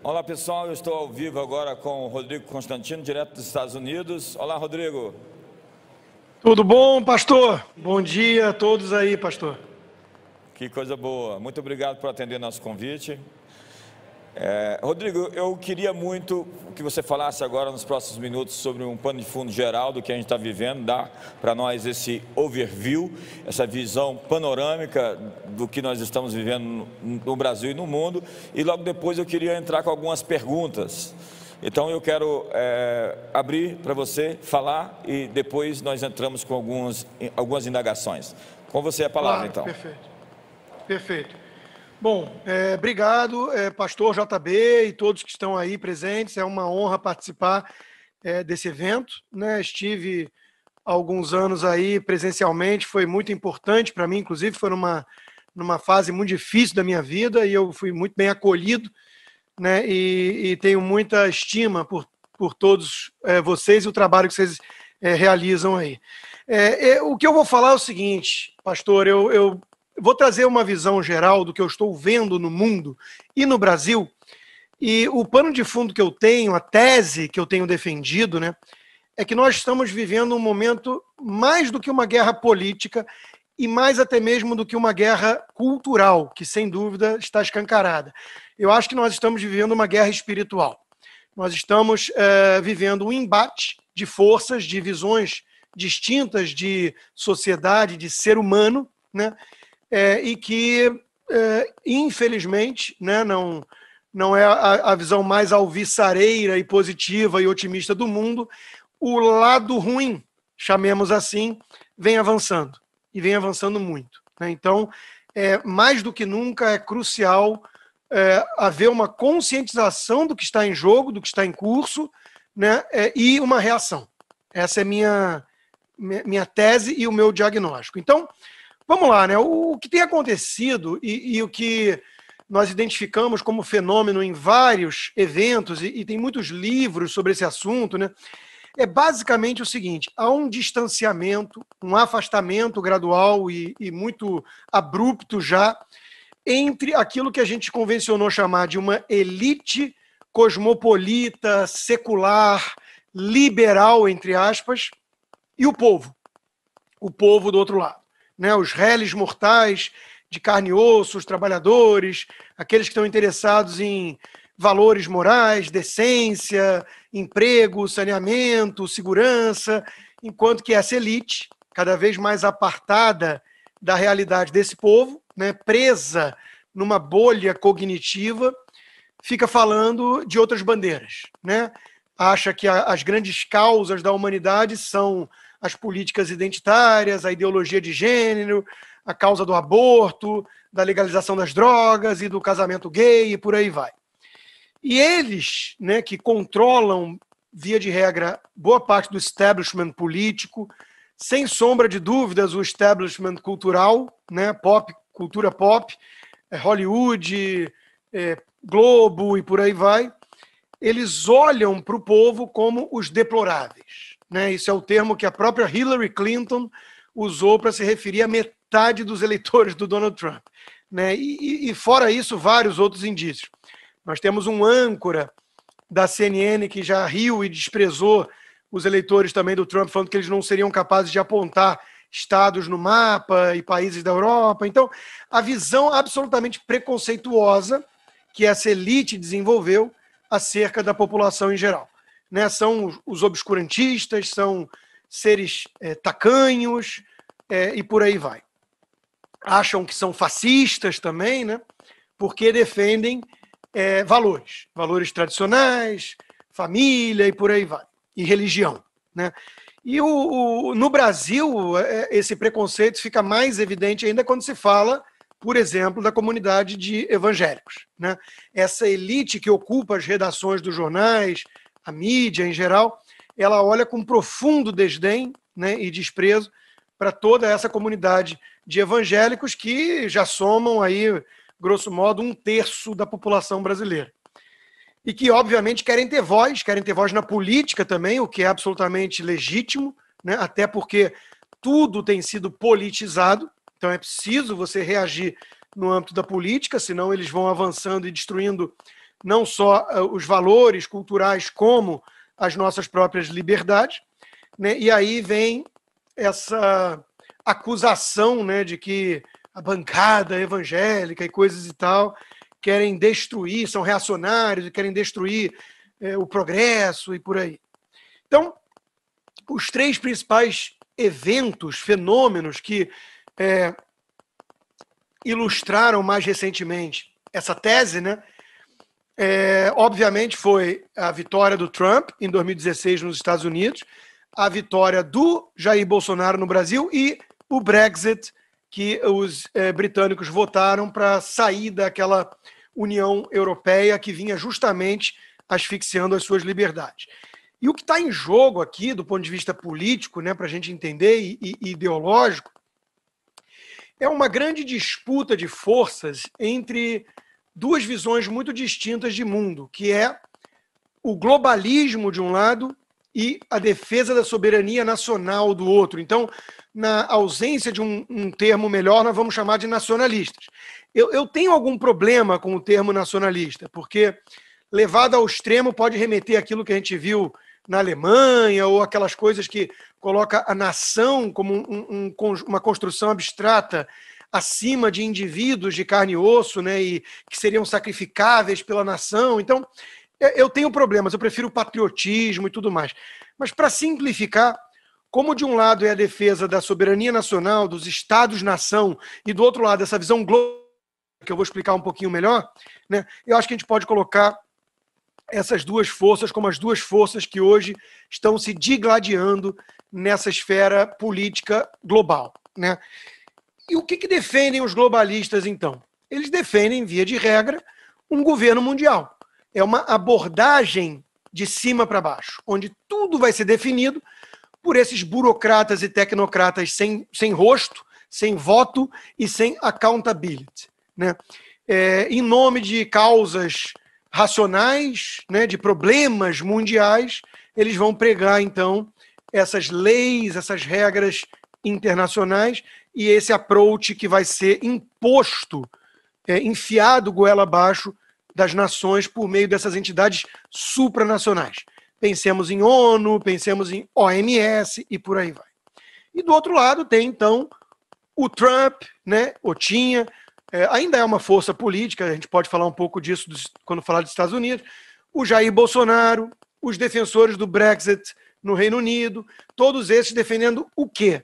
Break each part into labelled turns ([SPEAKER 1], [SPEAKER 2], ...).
[SPEAKER 1] Olá pessoal, eu estou ao vivo agora com o Rodrigo Constantino, direto dos Estados Unidos. Olá, Rodrigo.
[SPEAKER 2] Tudo bom, pastor? Bom dia a todos aí, pastor.
[SPEAKER 1] Que coisa boa. Muito obrigado por atender nosso convite. É, Rodrigo, eu queria muito que você falasse agora nos próximos minutos sobre um pano de fundo geral do que a gente está vivendo, dar para nós esse overview, essa visão panorâmica do que nós estamos vivendo no Brasil e no mundo. E logo depois eu queria entrar com algumas perguntas. Então eu quero é, abrir para você falar e depois nós entramos com algumas indagações. Com você a palavra, claro, então.
[SPEAKER 2] Perfeito. Perfeito. Bom, é, obrigado, é, pastor JB e todos que estão aí presentes. É uma honra participar é, desse evento. Né? Estive alguns anos aí presencialmente, foi muito importante para mim, inclusive foi numa, numa fase muito difícil da minha vida e eu fui muito bem acolhido né? e, e tenho muita estima por, por todos é, vocês e o trabalho que vocês é, realizam aí. É, o que eu vou falar é o seguinte, pastor, eu, eu vou trazer uma visão geral do que eu estou vendo no mundo e no Brasil. E o pano de fundo que eu tenho, a tese que eu tenho defendido, né, é que nós estamos vivendo um momento mais do que uma guerra política e mais até mesmo do que uma guerra cultural, que sem dúvida está escancarada. Eu acho que nós estamos vivendo uma guerra espiritual. Nós estamos é, vivendo um embate de forças, de visões distintas de sociedade, de ser humano, né? é, e que, é, infelizmente, né, não, não é a, a visão mais alviçareira e positiva e otimista do mundo, o lado ruim, chamemos assim, vem avançando, e vem avançando muito. Né? Então, é, mais do que nunca, é crucial é, haver uma conscientização do que está em jogo, do que está em curso, né, é, e uma reação. Essa é minha, minha tese e o meu diagnóstico. Então, Vamos lá, né? O, que tem acontecido e, e, o que nós identificamos como fenômeno em vários eventos, e, e tem muitos livros sobre esse assunto, né? É basicamente o seguinte: há um distanciamento, um afastamento gradual e, e muito abrupto já entre aquilo que a gente convencionou chamar de uma elite cosmopolita, secular, liberal, entre aspas, e o povo. O povo do outro lado né, os réis mortais de carne e osso, os trabalhadores, aqueles que estão interessados em valores morais, decência, emprego, saneamento, segurança, enquanto que essa elite, cada vez mais apartada da realidade desse povo, né, presa numa bolha cognitiva, fica falando de outras bandeiras, né? Acha que a, as grandes causas da humanidade são as políticas identitárias, a ideologia de gênero, a causa do aborto, da legalização das drogas e do casamento gay e por aí vai. E eles, né, que controlam, via de regra, boa parte do establishment político, sem sombra de dúvidas, o establishment cultural, né, pop, cultura pop, é Hollywood, é, Globo e por aí vai, eles olham para o povo como os deploráveis. Né? Isso é o termo que a própria Hillary Clinton usou para se referir a metade dos eleitores do Donald Trump. Né? E, e, fora isso, vários outros indícios. Nós temos um âncora da CNN que já riu e desprezou os eleitores também do Trump, falando que eles não seriam capazes de apontar estados no mapa e países da Europa. Então, a visão absolutamente preconceituosa que essa elite desenvolveu acerca da população em geral né? são os obscurantistas, são seres é, tacanhos é, e por aí vai. Acham que são fascistas também, né? porque defendem é, valores, valores tradicionais, família e por aí vai, e religião. Né? E o, o, no Brasil, esse preconceito fica mais evidente ainda quando se fala, por exemplo, da comunidade de evangélicos. Né? Essa elite que ocupa as redações dos jornais, a mídia em geral, ela olha com profundo desdém né, e desprezo para toda essa comunidade de evangélicos que já somam aí, grosso modo, um terço da população brasileira. E que, obviamente, querem ter voz, querem ter voz na política também, o que é absolutamente legítimo, né, até porque tudo tem sido politizado, então é preciso você reagir no âmbito da política, senão eles vão avançando e destruindo não só eh, os valores culturais, como as nossas próprias liberdades. Né? E aí vem essa acusação né, de que a bancada evangélica e coisas e tal querem destruir, são reacionários e querem destruir eh, o progresso e por aí. Então, os três principais eventos, fenômenos que eh, ilustraram mais recentemente essa tese, né, é, obviamente foi a vitória do Trump em 2016 nos Estados Unidos, a vitória do Jair Bolsonaro no Brasil e o Brexit, que os é, britânicos votaram para sair daquela União Europeia que vinha justamente asfixiando as suas liberdades. E o que está em jogo aqui, do ponto de vista político, né, para a gente entender, e, e ideológico, é uma grande disputa de forças entre duas visões muito distintas de mundo, que é o globalismo de um lado e a defesa da soberania nacional do outro. Então, na ausência de um, um termo melhor, nós vamos chamar de nacionalistas. Eu, eu, tenho algum problema com o termo nacionalista, porque levado ao extremo pode remeter aquilo que a gente viu na Alemanha ou aquelas coisas que coloca a nação como um, um, uma construção abstrata acima de indivíduos de carne e osso, né, e que seriam sacrificáveis pela nação. Então, eu tenho problemas, eu prefiro o patriotismo e tudo mais. Mas para simplificar, como de um lado é a defesa da soberania nacional, dos estados-nação, e do outro lado essa visão global, que eu vou explicar um pouquinho melhor, né, eu acho que a gente pode colocar essas duas forças como as duas forças que hoje estão se digladiando nessa esfera política global. Né? E o que, que defendem os globalistas, então? Eles defendem, via de regra, um governo mundial. É uma abordagem de cima para baixo, onde tudo vai ser definido por esses burocratas e tecnocratas sem, sem rosto, sem voto e sem accountability. Né? É, em nome de causas racionais, né, de problemas mundiais, eles vão pregar, então, essas leis, essas regras internacionais e esse approach que vai ser imposto, é, enfiado goela abaixo das nações por meio dessas entidades supranacionais. Pensemos em ONU, pensemos em OMS e por aí vai. E do outro lado tem, então, o Trump, né, ou tinha, é, ainda é uma força política, a gente pode falar um pouco disso dos, quando falar dos Estados Unidos, o Jair Bolsonaro, os defensores do Brexit no Reino Unido, todos esses defendendo o quê?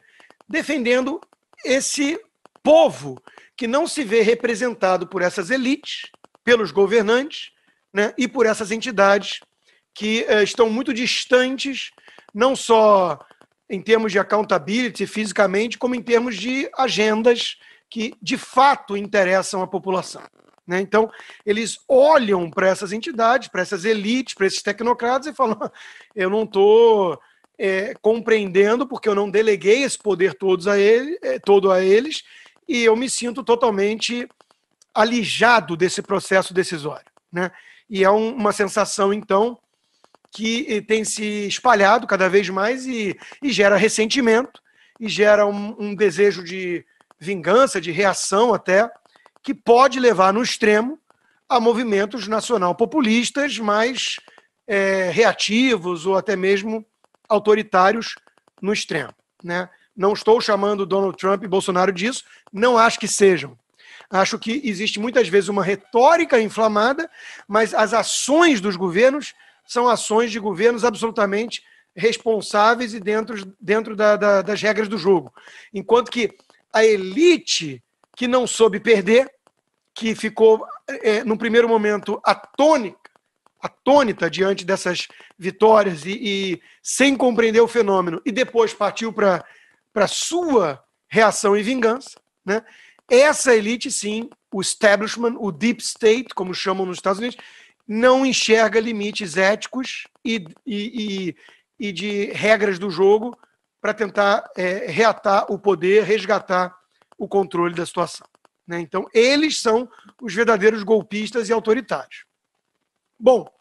[SPEAKER 2] Defendendo esse povo que não se vê representado por essas elites, pelos governantes né, e por essas entidades que eh, estão muito distantes, não só em termos de accountability fisicamente, como em termos de agendas que de fato interessam a população. Né? Então, eles olham para essas entidades, para essas elites, para esses tecnocratas e falam: ah, eu não estou. Tô é, compreendendo, porque eu não deleguei esse poder todos a ele, é, todo a eles, e eu me sinto totalmente alijado desse processo decisório. Né? E é um, uma sensação, então, que eh, tem se espalhado cada vez mais e, e gera ressentimento, e gera um, um desejo de vingança, de reação até, que pode levar no extremo a movimentos nacional-populistas mais é, reativos ou até mesmo autoritários no extremo. Né? Não estou chamando Donald Trump e Bolsonaro disso, não acho que sejam. Acho que existe muitas vezes uma retórica inflamada, mas as ações dos governos são ações de governos absolutamente responsáveis e dentro, dentro da, da, das regras do jogo. Enquanto que a elite que não soube perder, que ficou, é, eh, eh, no primeiro momento, atônita, atônita diante dessas vitórias e, e sem compreender o fenômeno, e depois partiu para a sua reação e vingança, né? essa elite, sim, o establishment, o deep state, como chamam nos Estados Unidos, não enxerga limites éticos e, e, e, e de regras do jogo para tentar é, reatar o poder, resgatar o controle da situação. Né? Então, eles são os verdadeiros golpistas e autoritários. Bom,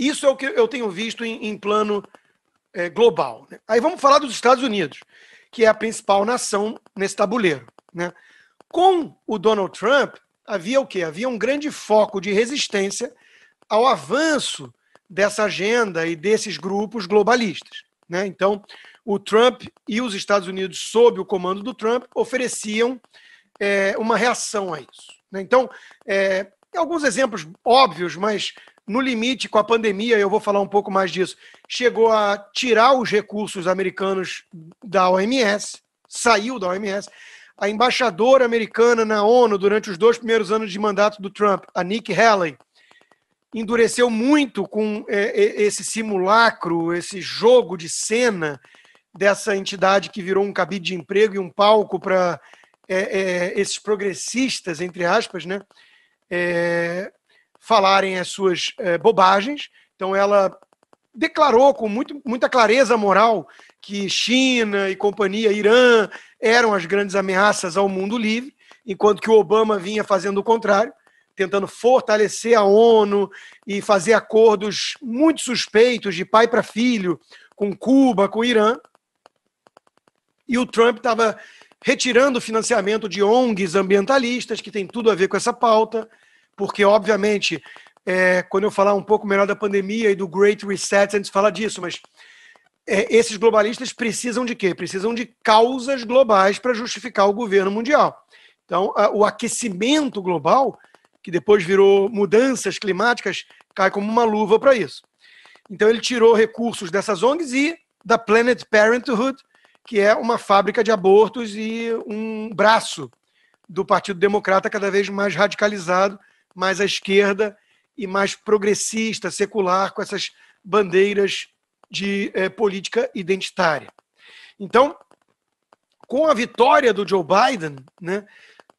[SPEAKER 2] isso é o que eu tenho visto em, em plano é, global. Né? Aí vamos falar dos Estados Unidos, que é a principal nação nesse tabuleiro. Né? Com o Donald Trump, havia o quê? Havia um grande foco de resistência ao avanço dessa agenda e desses grupos globalistas. Né? Então, o Trump e os Estados Unidos, sob o comando do Trump, ofereciam é, uma reação a isso. Né? Então, é, alguns exemplos óbvios, mas no limite, com a pandemia, eu vou falar um pouco mais disso, chegou a tirar os recursos americanos da OMS, saiu da OMS. A embaixadora americana na ONU durante os dois primeiros anos de mandato do Trump, a Nikki Haley, endureceu muito com é, é esse simulacro, esse jogo de cena dessa entidade que virou um cabide de emprego e um palco para é, é, esses progressistas, entre aspas, né? É, falarem as suas eh, bobagens. Então, ela declarou com muito, muita clareza moral que China e companhia, Irã, eram as grandes ameaças ao mundo livre, enquanto que o Obama vinha fazendo o contrário, tentando fortalecer a ONU e fazer acordos muito suspeitos de pai para filho com Cuba, com Irã. E o Trump estava retirando financiamento de ONGs ambientalistas, que tem tudo a ver com essa pauta porque, obviamente, é, quando eu falar um pouco melhor da pandemia e do Great Reset, a gente fala disso, mas é, esses globalistas precisam de quê? Precisam de causas globais para justificar o governo mundial. Então, a, o aquecimento global, que depois virou mudanças climáticas, cai como uma luva para isso. Então, ele tirou recursos dessas ONGs e da Planet Parenthood, que é uma fábrica de abortos e um braço do Partido Democrata cada vez mais radicalizado mais à esquerda e mais progressista, secular, com essas bandeiras de é, política identitária. Então, com a vitória do Joe Biden, né,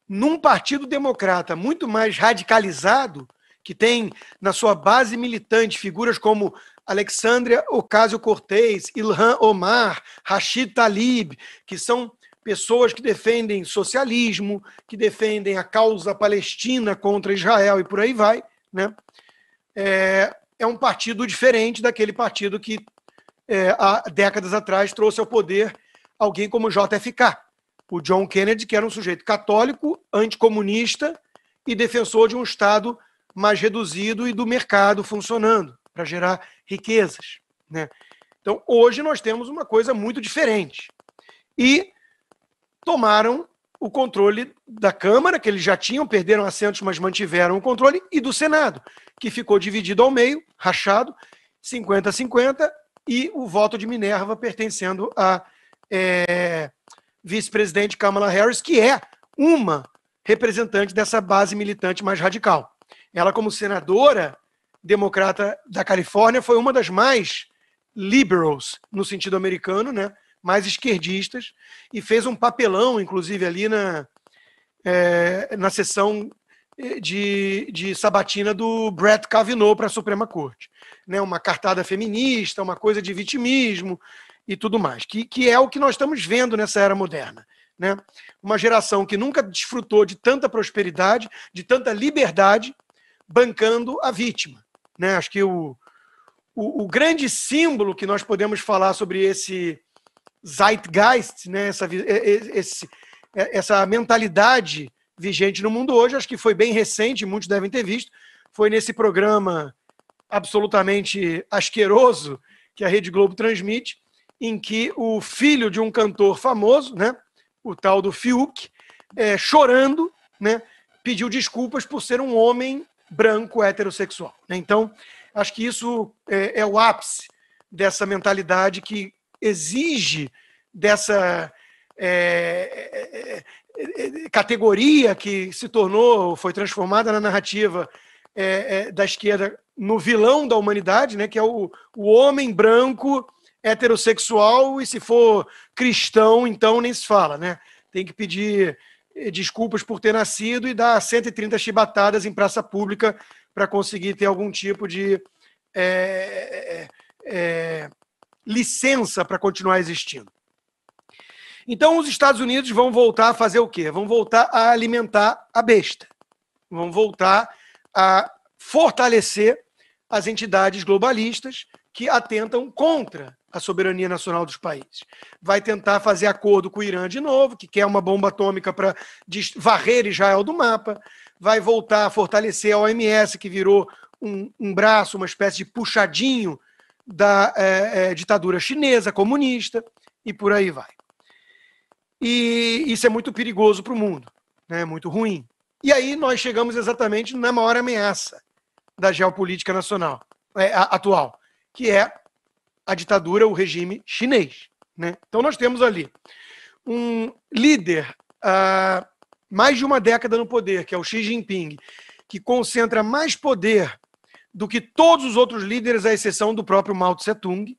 [SPEAKER 2] num partido democrata muito mais radicalizado, que tem na sua base militante figuras como Alexandria Ocasio-Cortez, Ilhan Omar, Rashid Talib, que são pessoas que defendem socialismo, que defendem a causa palestina contra Israel e por aí vai, né? É, é um partido diferente daquele partido que é, há décadas atrás trouxe ao poder alguém como o JFK, o John Kennedy, que era um sujeito católico, anticomunista e defensor de um Estado mais reduzido e do mercado funcionando para gerar riquezas. Né? Então, hoje nós temos uma coisa muito diferente. E tomaram o controle da Câmara, que eles já tinham, perderam assentos, mas mantiveram o controle, e do Senado, que ficou dividido ao meio, rachado, 50-50, e o voto de Minerva pertencendo à é, vice-presidente Kamala Harris, que é uma representante dessa base militante mais radical. Ela, como senadora democrata da Califórnia, foi uma das mais liberals no sentido americano, né? mais esquerdistas, e fez um papelão, inclusive, ali na, é, na sessão é, de, de sabatina do Brett Kavanaugh para a Suprema Corte. Né, uma cartada feminista, uma coisa de vitimismo e tudo mais, que, que é o que nós estamos vendo nessa era moderna. Né? Uma geração que nunca desfrutou de tanta prosperidade, de tanta liberdade, bancando a vítima. Né? Acho que o, o, o grande símbolo que nós podemos falar sobre esse zeitgeist, né? essa, esse, é, essa mentalidade vigente no mundo hoje, acho que foi bem recente, muitos devem ter visto, foi nesse programa absolutamente asqueroso que a Rede Globo transmite, em que o filho de um cantor famoso, né, o tal do Fiuk, é, chorando, né, pediu desculpas por ser um homem branco heterossexual. Né? Então, acho que isso é, é o ápice dessa mentalidade que exige dessa é é, é, é, categoria que se tornou, foi transformada na narrativa é, da esquerda no vilão da humanidade, né, que é o, o homem branco heterossexual e se for cristão, então nem se fala, né? Tem que pedir eh, desculpas por ter nascido e dar 130 chibatadas em praça pública para conseguir ter algum tipo de é, licença para continuar existindo. Então, os Estados Unidos vão voltar a fazer o quê? Vão voltar a alimentar a besta. Vão voltar a fortalecer as entidades globalistas que atentam contra a soberania nacional dos países. Vai tentar fazer acordo com o Irã de novo, que quer uma bomba atômica para varrer Israel do mapa. Vai voltar a fortalecer a OMS, que virou um, um braço, uma espécie de puxadinho da é, é, ditadura chinesa, comunista, e por aí vai. E isso é muito perigoso para o mundo, né? muito ruim. E aí nós chegamos exatamente na maior ameaça da geopolítica nacional é, a, atual, que é a ditadura, o regime chinês. Né? Então nós temos ali um líder há ah, mais de uma década no poder, que é o Xi Jinping, que concentra mais poder do que todos os outros líderes, à exceção do próprio Mao Tse Tung,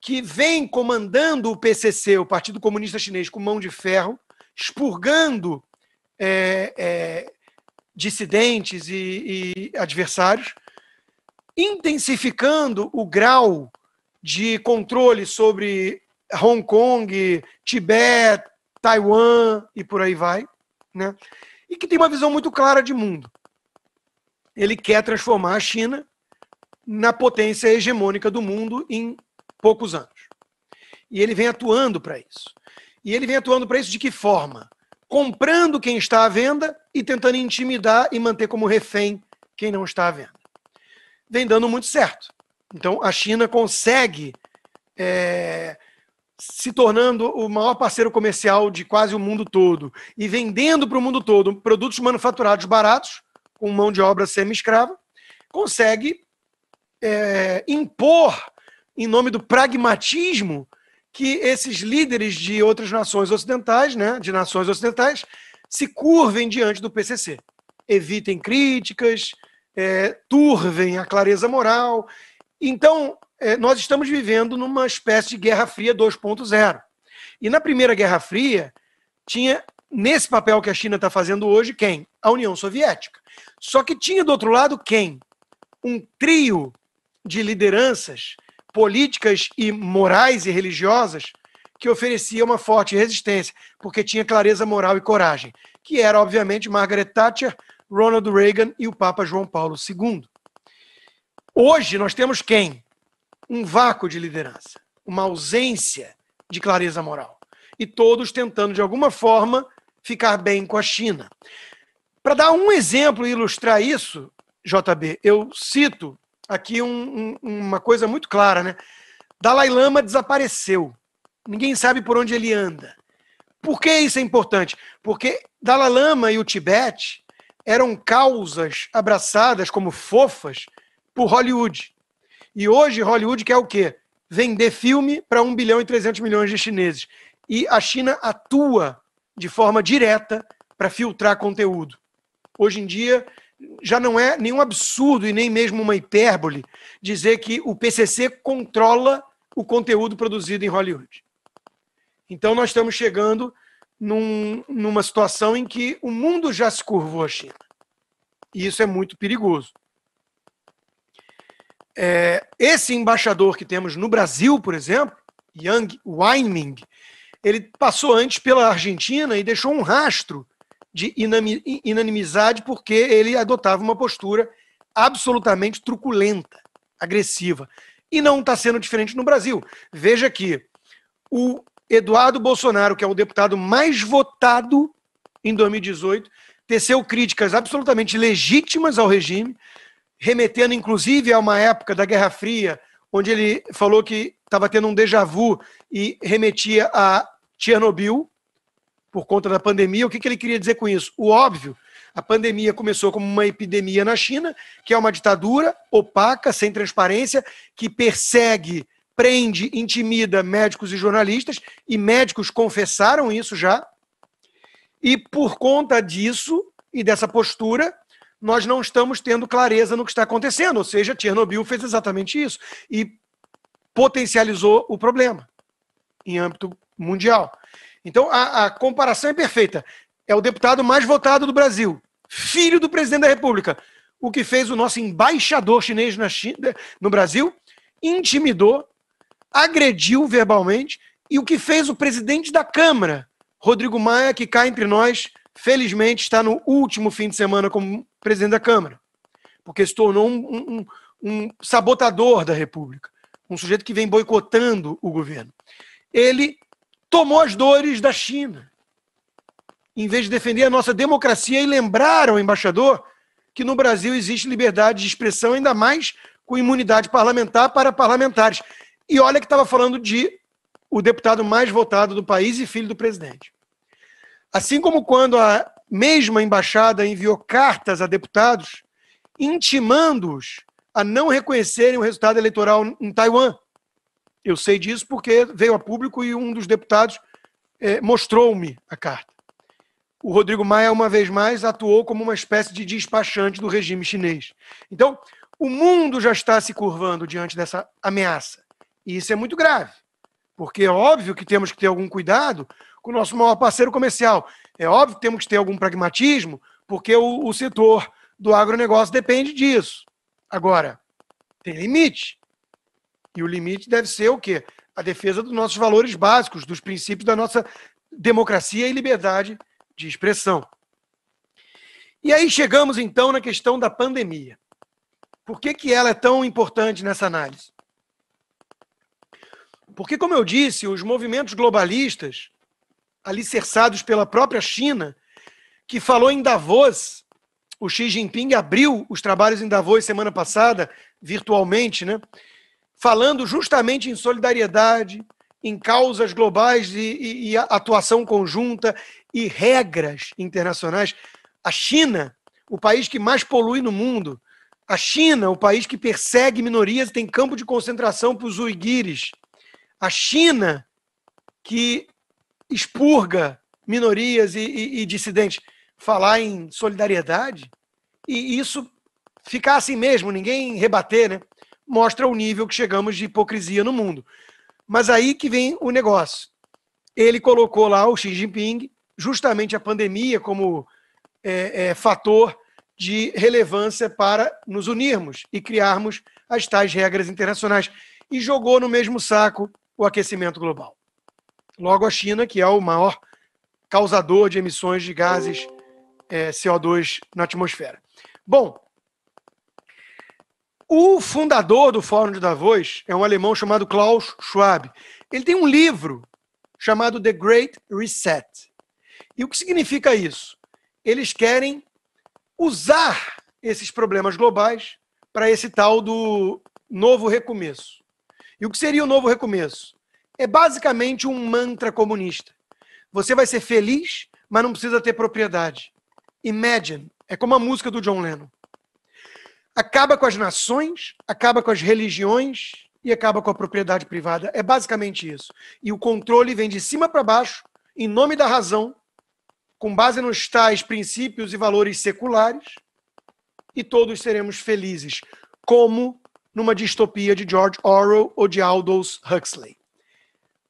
[SPEAKER 2] que vem comandando o PCC, o Partido Comunista Chinês, com mão de ferro, expurgando é, é, dissidentes e, e adversários, intensificando o grau de controle sobre Hong Kong, Tibete, Taiwan e por aí vai, né? E que tem uma visão muito clara de mundo ele quer transformar a China na potência hegemônica do mundo em poucos anos. E ele vem atuando para isso. E ele vem atuando para isso de que forma? Comprando quem está à venda e tentando intimidar e manter como refém quem não está à venda. Vem dando muito certo. Então a China consegue é, se tornando o maior parceiro comercial de quase o mundo todo e vendendo para o mundo todo produtos manufaturados baratos com mão de obra semi-escrava, consegue é, impor, em nome do pragmatismo, que esses líderes de outras nações ocidentais, né, de nações ocidentais, se curvem diante do PCC. Evitem críticas, é, turvem a clareza moral. Então, é, nós estamos vivendo numa espécie de Guerra Fria 2.0. E na primeira Guerra Fria, tinha nesse papel que a China está fazendo hoje quem? A União Soviética. Só que tinha do outro lado quem? Um trio de lideranças políticas e morais e religiosas que oferecia uma forte resistência, porque tinha clareza moral e coragem, que era obviamente Margaret Thatcher, Ronald Reagan e o Papa João Paulo II. Hoje nós temos quem? Um vácuo de liderança, uma ausência de clareza moral. E todos tentando, de alguma forma, ficar bem com a China. Para dar um exemplo e ilustrar isso, JB, eu cito aqui um, um, uma coisa muito clara, né? Dalai Lama desapareceu. Ninguém sabe por onde ele anda. Por que isso é importante? Porque Dalai Lama e o Tibete eram causas abraçadas como fofas por Hollywood. E hoje Hollywood quer o quê? Vender filme para 1 bilhão e 300 milhões de chineses. E a China atua de forma direta para filtrar conteúdo. Hoje em dia, já não é nenhum absurdo e nem mesmo uma hipérbole dizer que o PCC controla o conteúdo produzido em Hollywood. Então, nós estamos chegando num, numa situação em que o mundo já se curvou à China. E isso é muito perigoso. É, esse embaixador que temos no Brasil, por exemplo, Yang Weiming, ele passou antes pela Argentina e deixou um rastro de inanimidade porque ele adotava uma postura absolutamente truculenta, agressiva. E não está sendo diferente no Brasil. Veja que o Eduardo Bolsonaro, que é o deputado mais votado em 2018, teceu críticas absolutamente legítimas ao regime, remetendo inclusive a uma época da Guerra Fria, onde ele falou que estava tendo um déjà vu e remetia a Chernobyl, por conta da pandemia. O que, que ele queria dizer com isso? O óbvio. A pandemia começou como uma epidemia na China, que é uma ditadura opaca, sem transparência, que persegue, prende, intimida médicos e jornalistas, e médicos confessaram isso já. E por conta disso e dessa postura, nós não estamos tendo clareza no que está acontecendo. Ou seja, Chernobyl fez exatamente isso e potencializou o problema em âmbito mundial. Então a, a comparação é perfeita. É o deputado mais votado do Brasil, filho do presidente da República. O que fez o nosso embaixador chinês na China, no Brasil, intimidou, agrediu verbalmente, e o que fez o presidente da Câmara, Rodrigo Maia, que cá entre nós, felizmente, está no último fim de semana como presidente da Câmara, porque se tornou um, um, um sabotador da República, um sujeito que vem boicotando o governo. Ele tomou as dores da China. Em vez de defender a nossa democracia e lembrar ao embaixador que no Brasil existe liberdade de expressão, ainda mais com imunidade parlamentar para parlamentares. E olha que estava falando de o deputado mais votado do país e filho do presidente. Assim como quando a mesma embaixada enviou cartas a deputados intimando-os a não reconhecerem o resultado eleitoral em Taiwan, eu sei disso porque veio a público e um dos deputados é, mostrou-me a carta. O Rodrigo Maia, uma vez mais, atuou como uma espécie de despachante do regime chinês. Então, o mundo já está se curvando diante dessa ameaça. E isso é muito grave, porque é óbvio que temos que ter algum cuidado com o nosso maior parceiro comercial. É óbvio que temos que ter algum pragmatismo, porque o, o setor do agronegócio depende disso. Agora, tem limite. E o limite deve ser o quê? A defesa dos nossos valores básicos, dos princípios da nossa democracia e liberdade de expressão. E aí chegamos então na questão da pandemia. Por que, que ela é tão importante nessa análise? Porque, como eu disse, os movimentos globalistas, alicerçados pela própria China, que falou em Davos, o Xi Jinping abriu os trabalhos em Davos semana passada, virtualmente, né? falando justamente em solidariedade, em causas globais e, e, e atuação conjunta e regras internacionais. A China, o país que mais polui no mundo, a China, o país que persegue minorias e tem campo de concentração para os uigures, A China, que expurga minorias e, e, e, dissidentes. Falar em solidariedade e isso ficar assim mesmo, ninguém rebater, né? mostra o nível que chegamos de hipocrisia no mundo. Mas aí que vem o negócio. Ele colocou lá o Xi Jinping, justamente a pandemia, como é, é, fator de relevância para nos unirmos e criarmos as tais regras internacionais. E jogou no mesmo saco o aquecimento global. Logo, a China, que é o maior causador de emissões de gases é, CO2 na atmosfera. Bom, o fundador do Fórum de Davos é um alemão chamado Klaus Schwab. Ele tem um livro chamado The Great Reset. E o que significa isso? Eles querem usar esses problemas globais para esse tal do novo recomeço. E o que seria o novo recomeço? É basicamente um mantra comunista. Você vai ser feliz, mas não precisa ter propriedade. Imagine. É como a música do John Lennon acaba com as nações, acaba com as religiões e acaba com a propriedade privada. É basicamente isso. E o controle vem de cima para baixo, em nome da razão, com base nos tais princípios e valores seculares, e todos seremos felizes, como numa distopia de George Orwell ou de Aldous Huxley.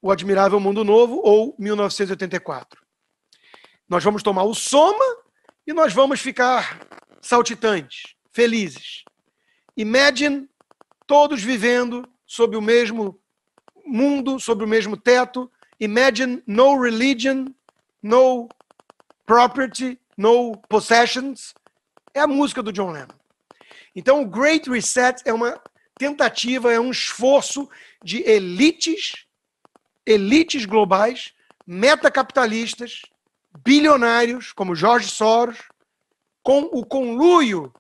[SPEAKER 2] O Admirável Mundo Novo ou 1984. Nós vamos tomar o soma e nós vamos ficar saltitantes felizes. Imagine todos vivendo sob o mesmo mundo, sob o mesmo teto. Imagine no religion, no property, no possessions. É a música do John Lennon. Então, o Great Reset é uma tentativa, é um esforço de elites, elites globais, metacapitalistas, bilionários, como Jorge Soros, com o conluio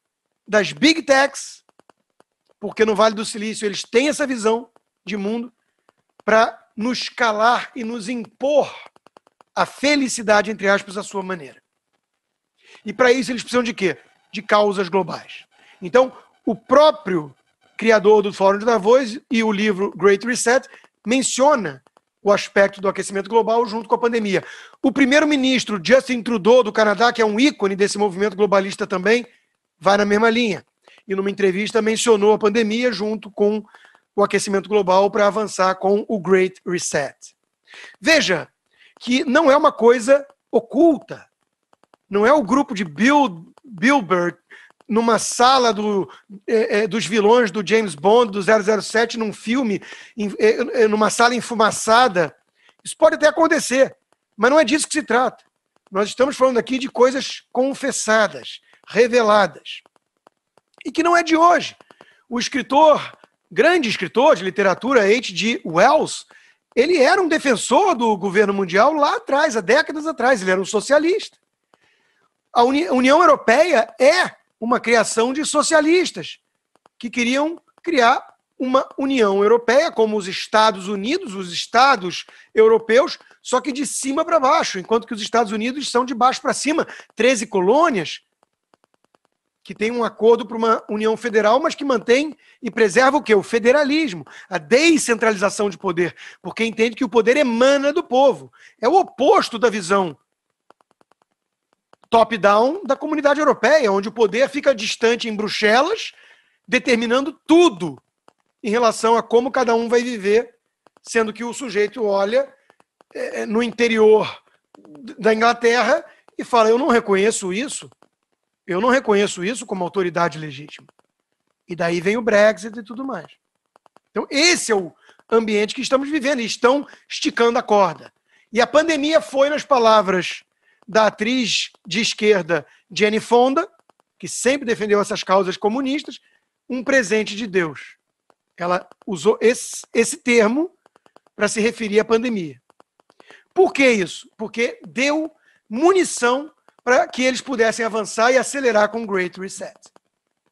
[SPEAKER 2] das big techs, porque no Vale do Silício eles têm essa visão de mundo, para nos calar e nos impor a felicidade, entre aspas, à sua maneira. E para isso eles precisam de quê? De causas globais. Então, o próprio criador do Fórum de Davos e o livro Great Reset menciona o aspecto do aquecimento global junto com a pandemia. O primeiro-ministro Justin Trudeau do Canadá, que é um ícone desse movimento globalista também, vai na mesma linha. E numa entrevista mencionou a pandemia junto com o aquecimento global para avançar com o Great Reset. Veja que não é uma coisa oculta. Não é o grupo de Bill, Billboard numa sala do, é, é, dos vilões do James Bond, do 007, num filme, em, é, é, numa sala enfumaçada. Isso pode até acontecer, mas não é disso que se trata. Nós estamos falando aqui de coisas confessadas, reveladas. E que não é de hoje. O escritor, grande escritor de literatura H.G. Wells, ele era um defensor do governo mundial lá atrás, há décadas atrás, ele era um socialista. A União Europeia é uma criação de socialistas que queriam criar uma União Europeia, como os Estados Unidos, os Estados europeus, só que de cima para baixo, enquanto que os Estados Unidos são de baixo para cima 13 colônias que tem um acordo para uma União Federal, mas que mantém e preserva o quê? O federalismo, a descentralização de poder, porque entende que o poder emana do povo. É o oposto da visão top-down da comunidade europeia, onde o poder fica distante em Bruxelas, determinando tudo em relação a como cada um vai viver, sendo que o sujeito olha eh, eh, no interior da Inglaterra e fala: Eu não reconheço isso eu não reconheço isso como autoridade legítima. E daí vem o Brexit e tudo mais. Então, esse é o ambiente que estamos vivendo. E estão esticando a corda. E a pandemia foi, nas palavras da atriz de esquerda Jenny Fonda, que sempre defendeu essas causas comunistas, um presente de Deus. Ela usou esse, esse termo para se referir à pandemia. Por que isso? Porque deu munição para que eles pudessem avançar e acelerar com o Great Reset.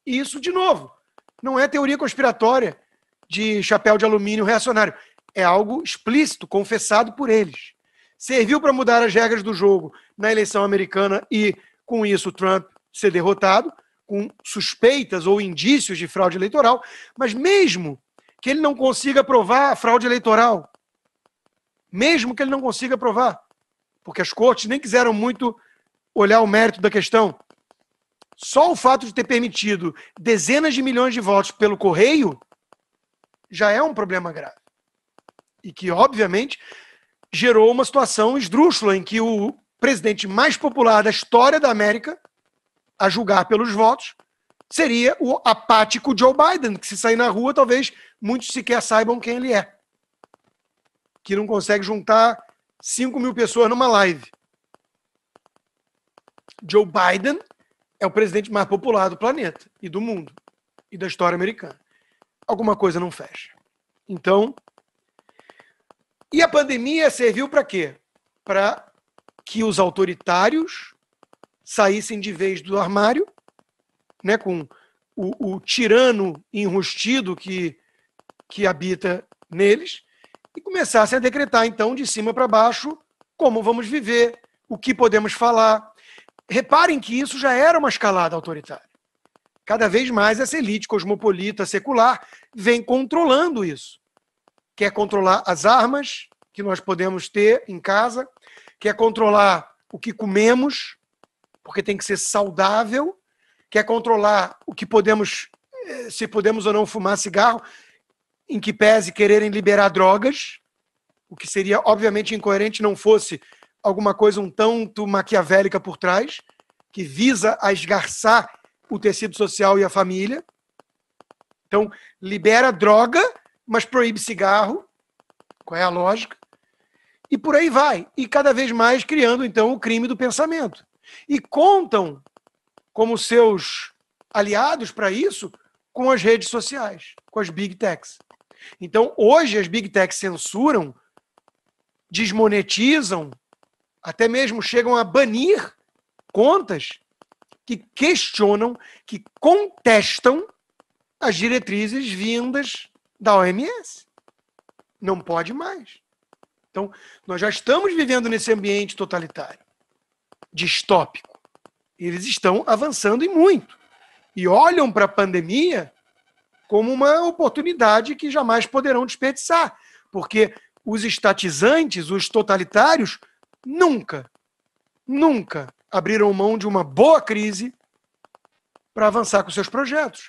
[SPEAKER 2] E isso, de novo, não é teoria conspiratória de chapéu de alumínio reacionário. É algo explícito, confessado por eles. Serviu para mudar as regras do jogo na eleição americana e, com isso, Trump ser derrotado, com suspeitas ou indícios de fraude eleitoral, mas mesmo que ele não consiga provar a fraude eleitoral, mesmo que ele não consiga provar, porque as cortes nem quiseram muito olhar o mérito da questão, só o fato de ter permitido dezenas de milhões de votos pelo correio já é um problema grave. E que, obviamente, gerou uma situação esdrúxula em que o presidente mais popular da história da América, a julgar pelos votos, seria o apático Joe Biden, que se sair na rua, talvez muitos sequer saibam quem ele é. Que não consegue juntar 5 mil pessoas numa live. Joe Biden é o presidente mais popular do planeta e do mundo e da história americana. Alguma coisa não fecha. Então, e a pandemia serviu para quê? Para que os autoritários saíssem de vez do armário, né, com o, o tirano enrustido que, que habita neles, e começassem a decretar, então, de cima para baixo, como vamos viver, o que podemos falar, Reparem que isso já era uma escalada autoritária. Cada vez mais essa elite cosmopolita secular vem controlando isso. Quer controlar as armas que nós podemos ter em casa, quer controlar o que comemos, porque tem que ser saudável, quer controlar o que podemos, eh, se podemos ou não fumar cigarro, em que pese quererem liberar drogas, o que seria obviamente incoerente não fosse alguma coisa um tanto maquiavélica por trás, que visa esgarçar o tecido social e a família. Então, libera droga, mas proíbe cigarro. Qual é a lógica? E por aí vai. E cada vez mais criando, então, o crime do pensamento. E contam como seus aliados para isso com as redes sociais, com as big techs. Então, hoje, as big techs censuram, desmonetizam, até mesmo chegam a banir contas que questionam, que contestam as diretrizes vindas da OMS. Não pode mais. Então, nós já estamos vivendo nesse ambiente totalitário, distópico. Eles estão avançando e muito. E olham para a pandemia como uma oportunidade que jamais poderão desperdiçar, porque os estatizantes, os totalitários, nunca, nunca abriram mão de uma boa crise para avançar com seus projetos.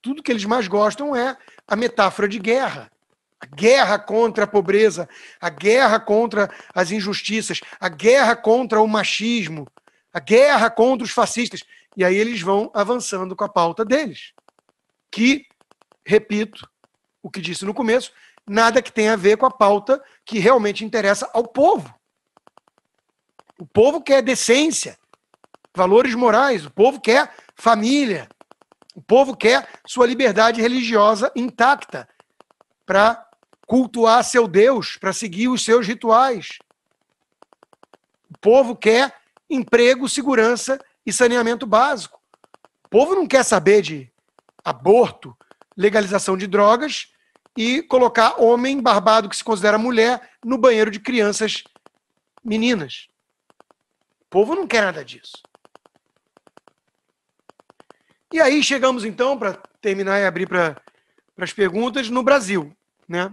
[SPEAKER 2] Tudo que eles mais gostam é a metáfora de guerra. A guerra contra a pobreza, a guerra contra as injustiças, a guerra contra o machismo, a guerra contra os fascistas. E aí eles vão avançando com a pauta deles. Que, repito o que disse no começo, nada que tenha a ver com a pauta que realmente interessa ao povo. O povo quer decência, valores morais, o povo quer família, o povo quer sua liberdade religiosa intacta para cultuar seu Deus, para seguir os seus rituais. O povo quer emprego, segurança e saneamento básico. O povo não quer saber de aborto, legalização de drogas e colocar homem barbado que se considera mulher no banheiro de crianças meninas povo não quer nada disso. E aí chegamos então, para terminar e abrir para as perguntas, no Brasil. Né?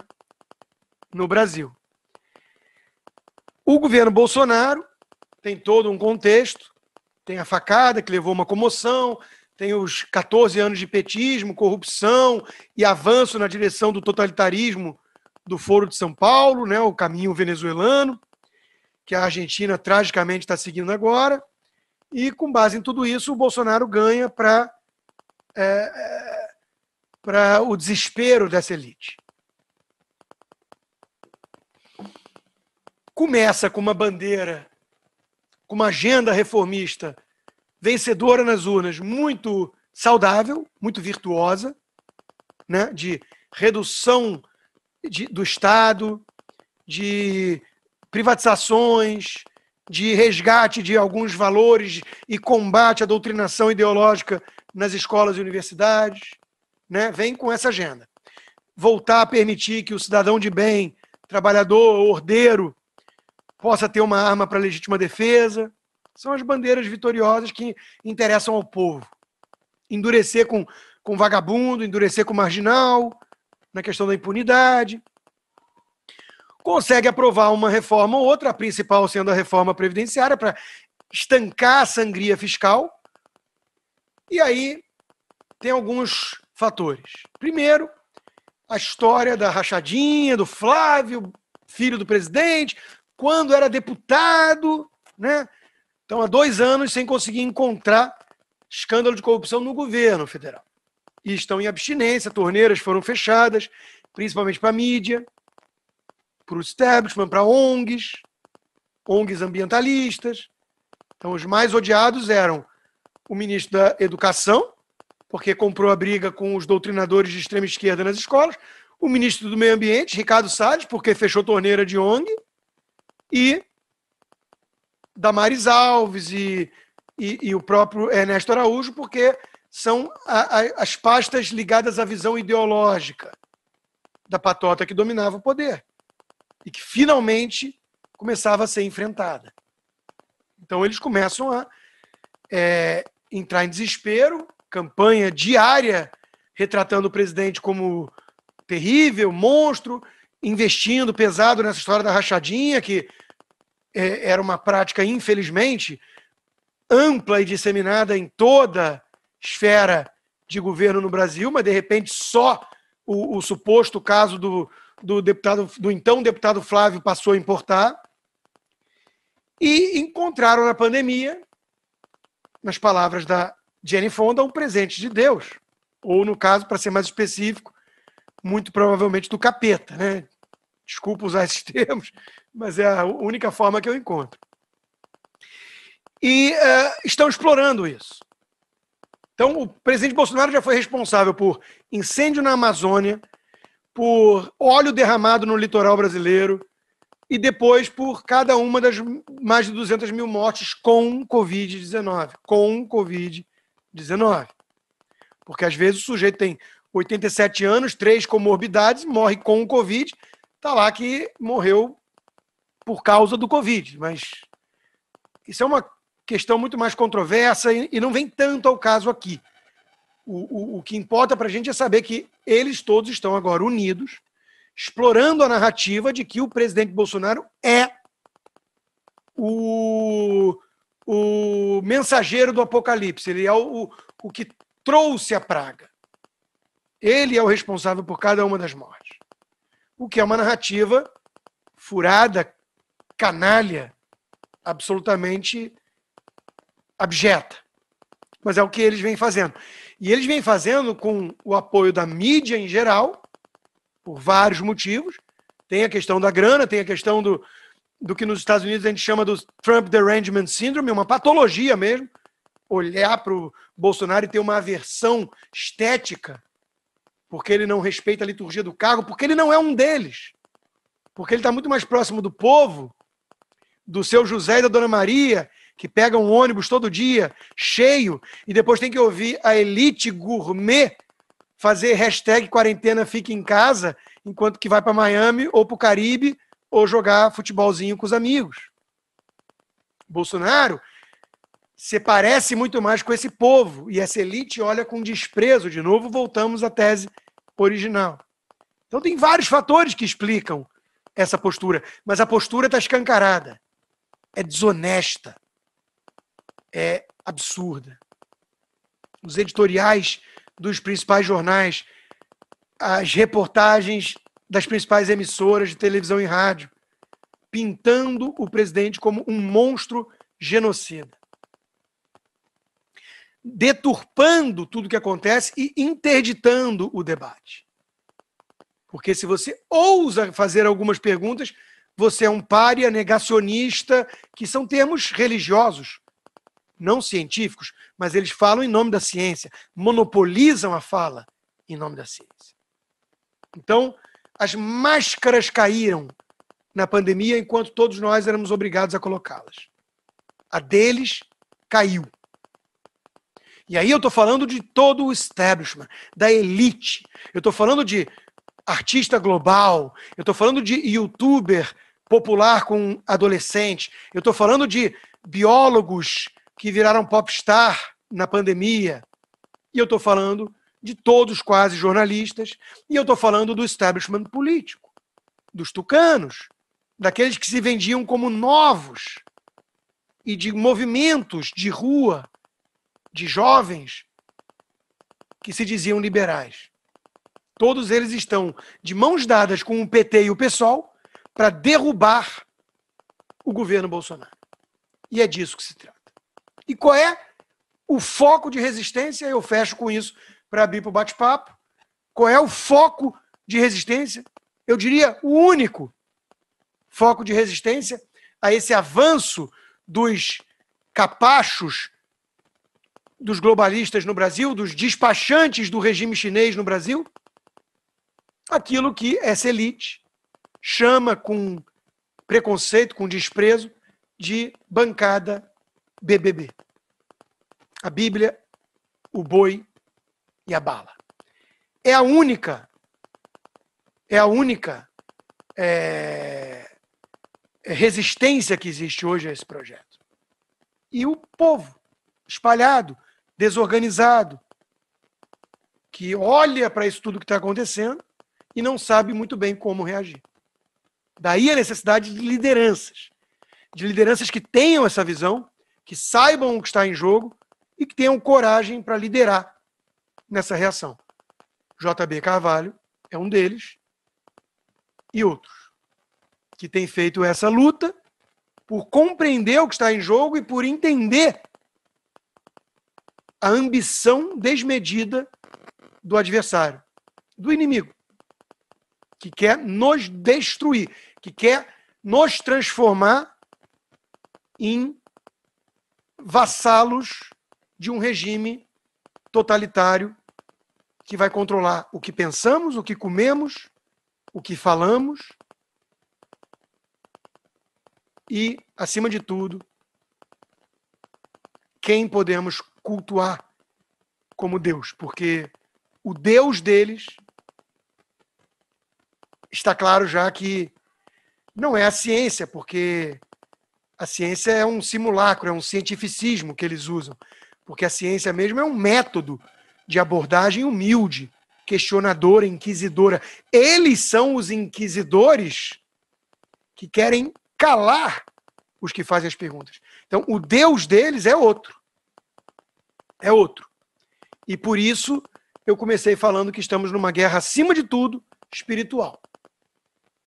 [SPEAKER 2] No Brasil. O governo Bolsonaro tem todo um contexto, tem a facada que levou uma comoção, tem os 14 anos de petismo, corrupção e avanço na direção do totalitarismo do Foro de São Paulo, né, o caminho venezuelano que a Argentina tragicamente está seguindo agora. E com base em tudo isso, o Bolsonaro ganha para é, é para o desespero dessa elite. Começa com uma bandeira, com uma agenda reformista vencedora nas urnas, muito saudável, muito virtuosa, né? de redução de, do Estado, de privatizações, de resgate de alguns valores e combate à doutrinação ideológica nas escolas e universidades. Né? Vem com essa agenda. Voltar a permitir que o cidadão de bem, trabalhador, ordeiro, possa ter uma arma para legítima defesa. São as bandeiras vitoriosas que interessam ao povo. Endurecer com, com vagabundo, endurecer com marginal, na questão da impunidade consegue aprovar uma reforma ou outra, a principal sendo a reforma previdenciária, para estancar a sangria fiscal. E aí tem alguns fatores. Primeiro, a história da rachadinha, do Flávio, filho do presidente, quando era deputado, né? Então, há dois anos sem conseguir encontrar escândalo de corrupção no governo federal. E estão em abstinência, torneiras foram fechadas, principalmente para a mídia, para o establishment, para ONGs, ONGs ambientalistas. Então, os mais odiados eram o ministro da Educação, porque comprou a briga com os doutrinadores de extrema esquerda nas escolas, o ministro do Meio Ambiente, Ricardo Salles, porque fechou torneira de ONG, e Damares Alves e, e, e o próprio Ernesto Araújo, porque são a, a, as pastas ligadas à visão ideológica da patota que dominava o poder e que finalmente começava a ser enfrentada. Então eles começam a é, entrar em desespero, campanha diária retratando o presidente como terrível, monstro, investindo pesado nessa história da rachadinha, que é, era uma prática, infelizmente, ampla e disseminada em toda esfera de governo no Brasil, mas de repente só o, o suposto caso do, do deputado, do então deputado Flávio passou a importar, e encontraram na pandemia, nas palavras da Jenny Fonda, um presente de Deus, ou no caso, para ser mais específico, muito provavelmente do capeta, né? Desculpa usar esses termos, mas é a única forma que eu encontro. E uh, estão explorando isso. Então, o presidente Bolsonaro já foi responsável por incêndio na Amazônia, por óleo derramado no litoral brasileiro e depois por cada uma das mais de 200 mil mortes com Covid-19. Com Covid-19. Porque às vezes o sujeito tem 87 anos, três comorbidades, morre com o Covid, está lá que morreu por causa do Covid. Mas isso é uma questão muito mais controversa e não vem tanto ao caso aqui. O, o, o que importa para a gente é saber que eles todos estão agora unidos, explorando a narrativa de que o presidente Bolsonaro é o, o mensageiro do apocalipse, ele é o, o que trouxe a praga. Ele é o responsável por cada uma das mortes. O que é uma narrativa furada, canalha, absolutamente abjeta. Mas é o que eles vêm fazendo. E eles vêm fazendo com o apoio da mídia em geral, por vários motivos. Tem a questão da grana, tem a questão do, do que nos Estados Unidos a gente chama do Trump Derangement Syndrome, uma patologia mesmo. Olhar para o Bolsonaro e ter uma aversão estética, porque ele não respeita a liturgia do cargo, porque ele não é um deles. Porque ele está muito mais próximo do povo, do seu José e da Dona Maria, que pega um ônibus todo dia, cheio, e depois tem que ouvir a elite gourmet fazer hashtag quarentena fique em casa, enquanto que vai para Miami ou para o Caribe ou jogar futebolzinho com os amigos. Bolsonaro se parece muito mais com esse povo e essa elite olha com desprezo. De novo, voltamos à tese original. Então, tem vários fatores que explicam essa postura, mas a postura está escancarada. É desonesta é absurda. Os editoriais dos principais jornais, as reportagens das principais emissoras de televisão e rádio, pintando o presidente como um monstro genocida. Deturpando tudo o que acontece e interditando o debate. Porque se você ousa fazer algumas perguntas, você é um pária negacionista, que são termos religiosos não científicos, mas eles falam em nome da ciência, monopolizam a fala em nome da ciência. Então, as máscaras caíram na pandemia enquanto todos nós éramos obrigados a colocá-las. A deles caiu. E aí eu estou falando de todo o establishment, da elite. Eu estou falando de artista global. Eu estou falando de youtuber popular com adolescente. Eu estou falando de biólogos que viraram popstar na pandemia. E eu estou falando de todos quase jornalistas, e eu estou falando do establishment político, dos tucanos, daqueles que se vendiam como novos, e de movimentos de rua, de jovens, que se diziam liberais. Todos eles estão de mãos dadas com o PT e o PSOL para derrubar o governo Bolsonaro. E é disso que se trata e qual é o foco de resistência? Eu fecho com isso para abrir para o bate-papo. Qual é o foco de resistência? Eu diria o único foco de resistência a esse avanço dos capachos dos globalistas no Brasil, dos despachantes do regime chinês no Brasil, aquilo que essa elite chama com preconceito, com desprezo, de bancada BBB. A Bíblia, o boi e a bala. É a única, é a única é, resistência que existe hoje a esse projeto. E o povo espalhado, desorganizado, que olha para isso tudo que está acontecendo e não sabe muito bem como reagir. Daí a necessidade de lideranças, de lideranças que tenham essa visão que saibam o que está em jogo e que tenham coragem para liderar nessa reação. JB Carvalho é um deles e outros que tem feito essa luta por compreender o que está em jogo e por entender a ambição desmedida do adversário, do inimigo, que quer nos destruir, que quer nos transformar em vassalos de um regime totalitário que vai controlar o que pensamos, o que comemos, o que falamos e, acima de tudo, quem podemos cultuar como Deus, porque o Deus deles está claro já que não é a ciência, porque a ciência é um simulacro, é um cientificismo que eles usam, porque a ciência mesmo é um método de abordagem humilde, questionadora, inquisidora. Eles são os inquisidores que querem calar os que fazem as perguntas. Então, o Deus deles é outro. É outro. E por isso eu comecei falando que estamos numa guerra, acima de tudo, espiritual.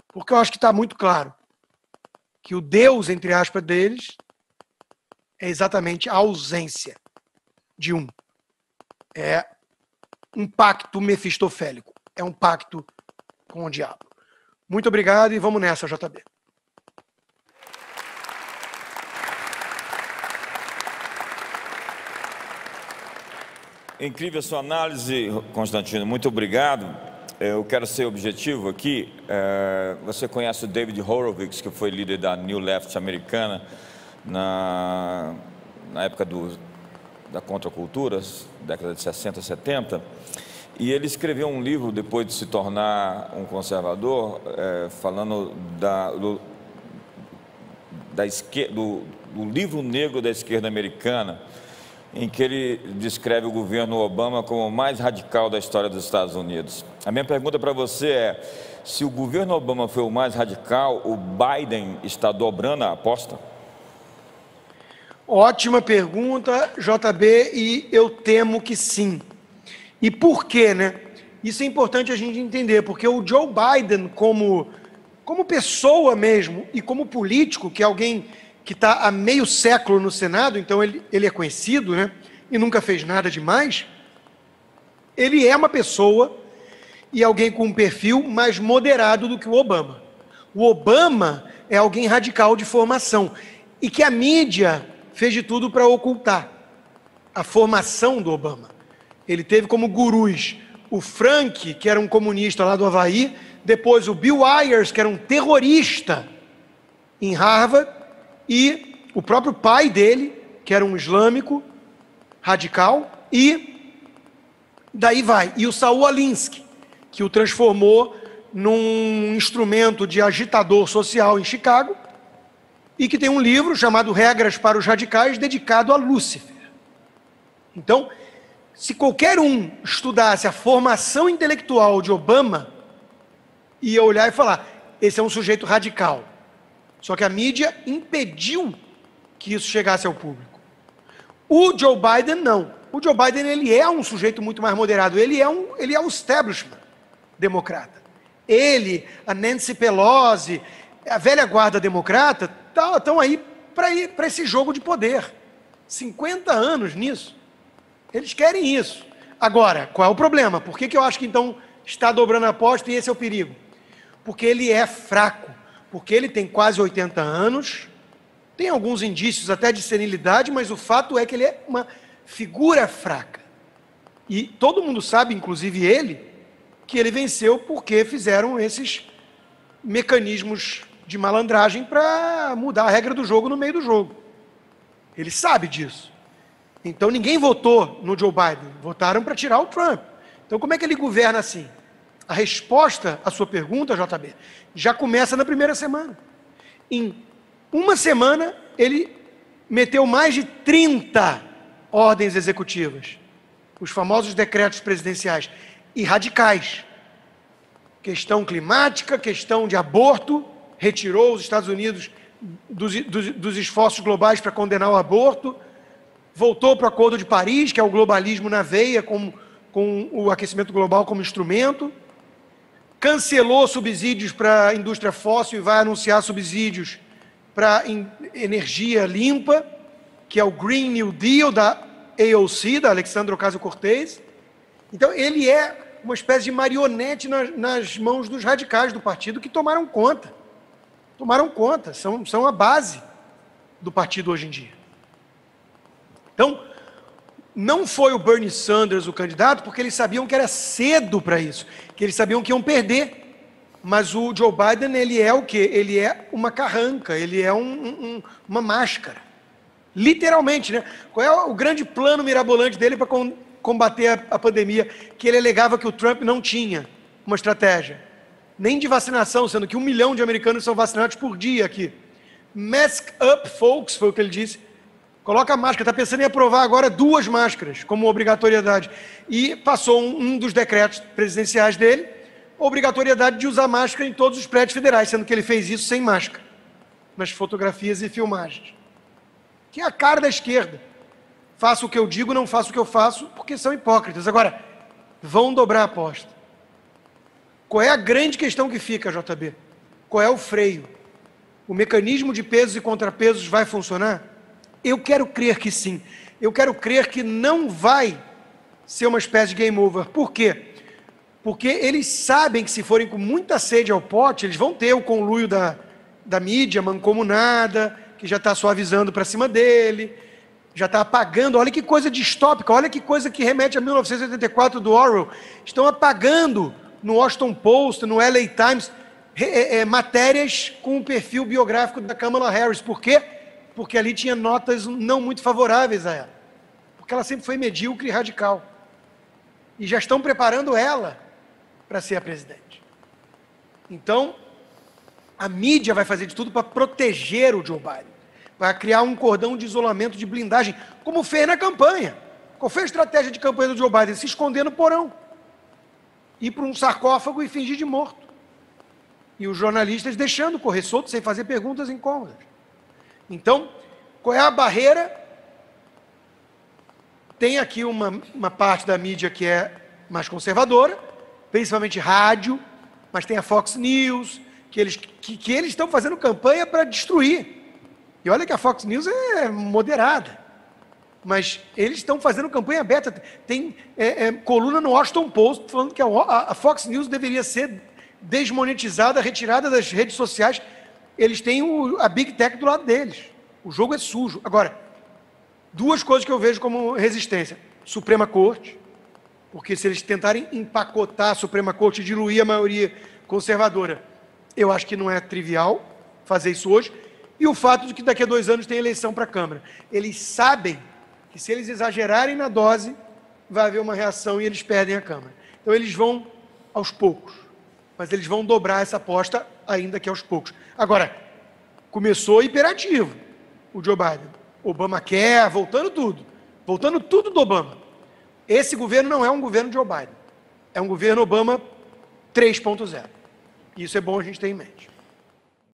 [SPEAKER 2] Porque eu acho que está muito claro que o Deus, entre aspas, deles é exatamente a ausência de um. É um pacto mefistofélico. É um pacto com o diabo. Muito obrigado e vamos nessa, JB.
[SPEAKER 1] Incrível a sua análise, Constantino. Muito obrigado eu quero ser objetivo aqui. É, você conhece o David Horowitz, que foi líder da New Left americana na, na época do, da contracultura, década de 60, 70. E ele escreveu um livro, depois de se tornar um conservador, é, falando da, do, da esquer, do, do livro negro da esquerda americana em que ele descreve o governo Obama como o mais radical da história dos Estados Unidos. A minha pergunta para você é: se o governo Obama foi o mais radical, o Biden está dobrando a aposta?
[SPEAKER 2] Ótima pergunta, JB, e eu temo que sim. E por quê, né? Isso é importante a gente entender, porque o Joe Biden, como, como pessoa mesmo e como político, que é alguém que está há meio século no Senado, então ele, ele é conhecido, né? E nunca fez nada demais. Ele é uma pessoa e alguém com um perfil mais moderado do que o Obama. O Obama é alguém radical de formação e que a mídia fez de tudo para ocultar a formação do Obama. Ele teve como gurus o Frank, que era um comunista lá do Havaí, depois o Bill Ayers, que era um terrorista em Harvard, e o próprio pai dele, que era um islâmico radical, e daí vai. E o Saul Alinsky, que o transformou num instrumento de agitador social em Chicago, e que tem um livro chamado Regras para os Radicais, dedicado a Lúcifer. Então, se qualquer um estudasse a formação intelectual de Obama, ia olhar e falar: esse é um sujeito radical. Só que a mídia impediu que isso chegasse ao público. O Joe Biden não. O Joe Biden ele é um sujeito muito mais moderado. Ele é um, ele é um establishment democrata. Ele, a Nancy Pelosi, a velha guarda democrata, estão tá, aí para esse jogo de poder. 50 anos nisso. Eles querem isso. Agora, qual é o problema? Por que, que eu acho que então está dobrando a aposta e esse é o perigo? Porque ele é fraco porque ele tem quase 80 anos, tem alguns indícios até de senilidade, mas o fato é que ele é uma figura fraca. E todo mundo sabe, inclusive ele, que ele venceu porque fizeram esses mecanismos de malandragem para mudar a regra do jogo no meio do jogo. Ele sabe disso. Então ninguém votou no Joe Biden, votaram para tirar o Trump. Então como é que ele governa assim? A resposta à sua pergunta, JB, já começa na primeira semana. Em uma semana, ele meteu mais de 30 ordens executivas, os famosos decretos presidenciais, e radicais. Questão climática, questão de aborto, retirou os Estados Unidos dos, dos, dos esforços globais para condenar o aborto, voltou para o Acordo de Paris, que é o globalismo na veia, com, com o aquecimento global como instrumento cancelou subsídios para a indústria fóssil e vai anunciar subsídios para energia limpa, que é o Green New Deal da AOC, da Alexandre Ocasio-Cortez. Então, ele é uma espécie de marionete nas, nas, mãos dos radicais do partido que tomaram conta. Tomaram conta, são, são a base do partido hoje em dia. Então, não foi o Bernie Sanders o candidato, porque eles sabiam que era cedo para isso, que eles sabiam que iam perder. Mas o Joe Biden, ele é o quê? Ele é uma carranca, ele é um, um, uma máscara. Literalmente, né? Qual é o grande plano mirabolante dele para com, combater a, a pandemia que ele alegava que o Trump não tinha uma estratégia? Nem de vacinação, sendo que um milhão de americanos são vacinados por dia aqui. Mask up, folks, foi o que ele disse Coloca a máscara. Está pensando em aprovar agora duas máscaras como obrigatoriedade. E passou um, um dos decretos presidenciais dele, obrigatoriedade de usar máscara em todos os prédios federais, sendo que ele fez isso sem máscara, nas fotografias e filmagens. Que é a cara da esquerda. Faço o que eu digo, não faço o que eu faço, porque são hipócritas. Agora, vão dobrar a aposta. Qual é a grande questão que fica, JB? Qual é o freio? O mecanismo de pesos e contrapesos vai funcionar? Eu quero crer que sim. Eu quero crer que não vai ser uma espécie de game over. Por quê? Porque eles sabem que se forem com muita sede ao pote, eles vão ter o conluio da, da mídia mancomunada, que já está suavizando para cima dele, já está apagando. Olha que coisa distópica, olha que coisa que remete a 1984 do Orwell. Estão apagando no Washington Post, no LA Times, é, é, matérias com o perfil biográfico da Kamala Harris. Por quê? porque ali tinha notas não muito favoráveis a ela. Porque ela sempre foi medíocre e radical. E já estão preparando ela para ser a presidente. Então, a mídia vai fazer de tudo para proteger o Joe Biden. Vai criar um cordão de isolamento, de blindagem, como fez na campanha. Qual foi a estratégia de campanha do Joe Biden? Se esconder no porão. Ir para um sarcófago e fingir de morto. E os jornalistas deixando correr solto, sem fazer perguntas incômodas. Então, qual é a barreira? Tem aqui uma, uma parte da mídia que é mais conservadora, principalmente rádio, mas tem a Fox News, que eles que, que eles estão fazendo campanha para destruir. E olha que a Fox News é moderada, mas eles estão fazendo campanha aberta. Tem é, é, coluna no Washington Post falando que a, a Fox News deveria ser desmonetizada, retirada das redes sociais eles têm o, a Big Tech do lado deles. O jogo é sujo. Agora, duas coisas que eu vejo como resistência: Suprema Corte, porque se eles tentarem empacotar a Suprema Corte e diluir a maioria conservadora, eu acho que não é trivial fazer isso hoje. E o fato de que daqui a dois anos tem eleição para a Câmara. Eles sabem que se eles exagerarem na dose, vai haver uma reação e eles perdem a Câmara. Então eles vão aos poucos mas eles vão dobrar essa aposta ainda que aos poucos. Agora, começou imperativo o Joe Biden. Obama quer, voltando tudo. Voltando tudo do Obama. Esse governo não é um governo Joe Biden. É um governo Obama 3.0. Isso é bom a gente ter em mente.